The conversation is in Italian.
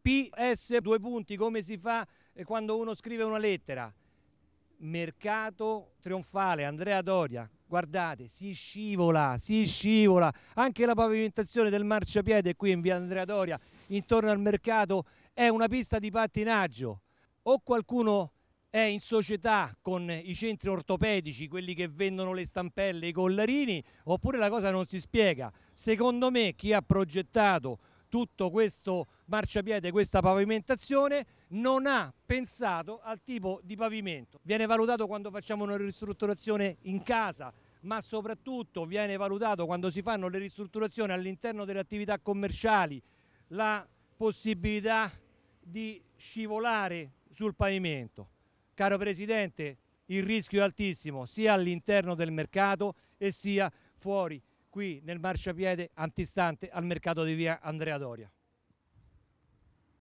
PS due punti, come si fa eh, quando uno scrive una lettera? Mercato trionfale, Andrea Doria, guardate, si scivola, si scivola. Anche la pavimentazione del marciapiede qui in via Andrea Doria, intorno al mercato, è una pista di pattinaggio. O qualcuno è in società con i centri ortopedici, quelli che vendono le stampelle, i collarini, oppure la cosa non si spiega. Secondo me chi ha progettato tutto questo marciapiede, questa pavimentazione, non ha pensato al tipo di pavimento. Viene valutato quando facciamo una ristrutturazione in casa, ma soprattutto viene valutato quando si fanno le ristrutturazioni all'interno delle attività commerciali, la possibilità di scivolare sul pavimento. Caro Presidente, il rischio è altissimo sia all'interno del mercato e sia fuori qui nel marciapiede antistante al mercato di via Andrea Doria.